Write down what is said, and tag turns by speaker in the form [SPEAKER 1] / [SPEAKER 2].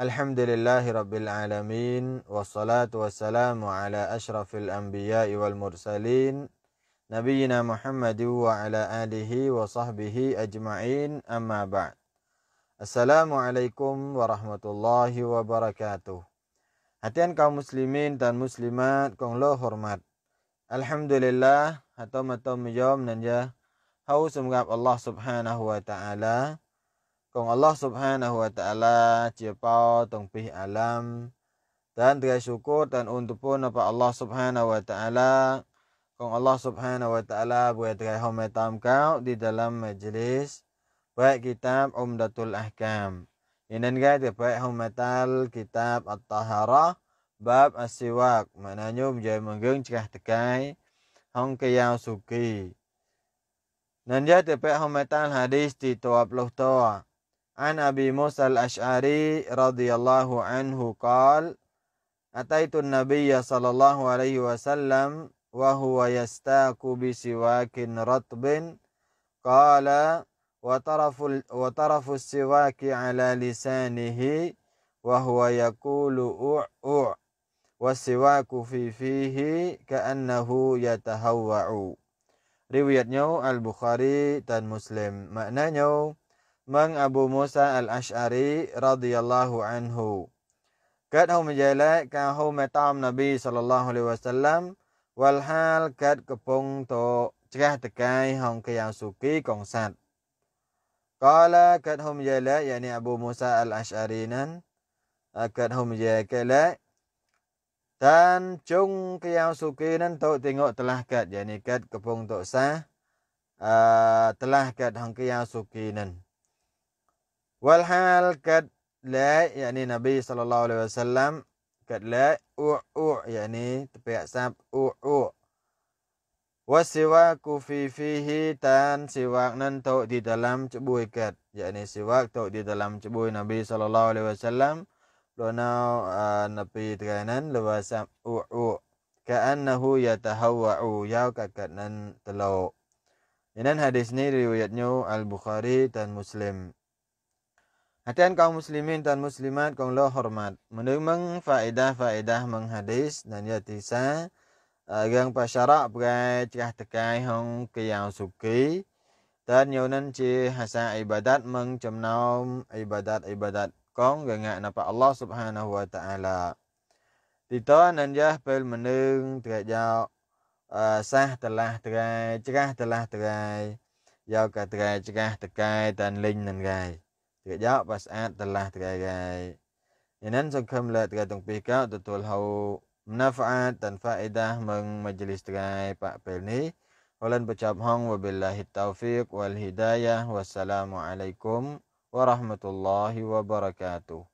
[SPEAKER 1] Alhamdulillahi Rabbil Alamin Wassalatu wassalamu ala ashrafil anbiya wal mursalin Nabiina Muhammadu wa ala alihi wa sahbihi ajma'in amma ba'd Assalamualaikum warahmatullahi wabarakatuh Hatian kaum muslimin dan muslimat kong lo hormat Alhamdulillah Hatam atam yom nanya Hau semgap Allah subhanahu wa ta'ala Kong Allah Subhanahu wa taala cipau tong pi alam dan dia syukur dan untuk pun apa Allah Subhanahu wa taala kong Allah Subhanahu wa taala buat dia hormatam kau di dalam majlis baik kitab Umdatul Ahkam. Inan ga dia baik hormatal kitab At-Taharah bab As-Siwak maknanya menjadi menggeng cerah tekai hong kayau suki. Nanti dia dapat hormatan hadis di tuap luh tuap. عن أبي موسى الأشعري رضي الله عنه قال أتيت النبي صلى الله عليه وسلم وهو يستاك بسواك رطب قال وطرف, وطرف السواك على لسانه وهو يقول أوع أوع والسواك في فيه كأنه يتهوع riwayatnya Al Bukhari dan Muslim maknanya mang Abu Musa al-Ash'ari radhiyallahu anhu kat hau menjelek ka hau metam Nabi sallallahu alaihi wasallam wal hal kat kepung to cerah tekai hong kaya suki kong sat kala kat hau menjelek yakni Abu Musa al-Ash'ari nan kat hau menjelek dan chung yang suki nan to tengok telah kat yakni kat kepung to sah Uh, telah kat hang kaya suki nan. Walhal kat la yakni Nabi sallallahu alaihi wasallam kad la u u yakni tepiak sab u u wasiwa kufi fihi tan siwak nan tau di dalam cebui kad yakni siwak tau di dalam cebui Nabi sallallahu alaihi wasallam lona uh, Nabi tekanan lewasa u u ka'annahu yatahawwa'u yau kakat nan telau inan hadis ni riwayatnya al-bukhari dan muslim Hatian kaum muslimin dan muslimat kong lo hormat. Menemang faedah-faedah menghadis dan ya tisa. Agang eh, pasyarak berai cerah tekai hong kiyau suki. Dan nyonan ci hasa ibadat mengcemnaum ibadat-ibadat kong gengak napa Allah subhanahu wa ta'ala. Tito nan jah pel menung terak jauh. Eh, sah telah terai, cerah telah terai. Jauh ke terai, cerah tekai dan ling nan gai. ត្រកោបស្អាតតឡាស់ត្រកាយយានិនសង្ឃឹមលើត្រកតុងពីកោទទួលហៅមណហ្វាតតាន់ហ្វាអ៊ីដាមងមជ្ឈលិសត្រកាយបាក់ពេលនេះអលនបចាប់ហងវបិលឡាហិតោហ្វីកវលហ៊ីដាយាវសឡាមអាឡៃគុំវរ៉ហ្មតុលឡាហ៊ីវបរកាតូ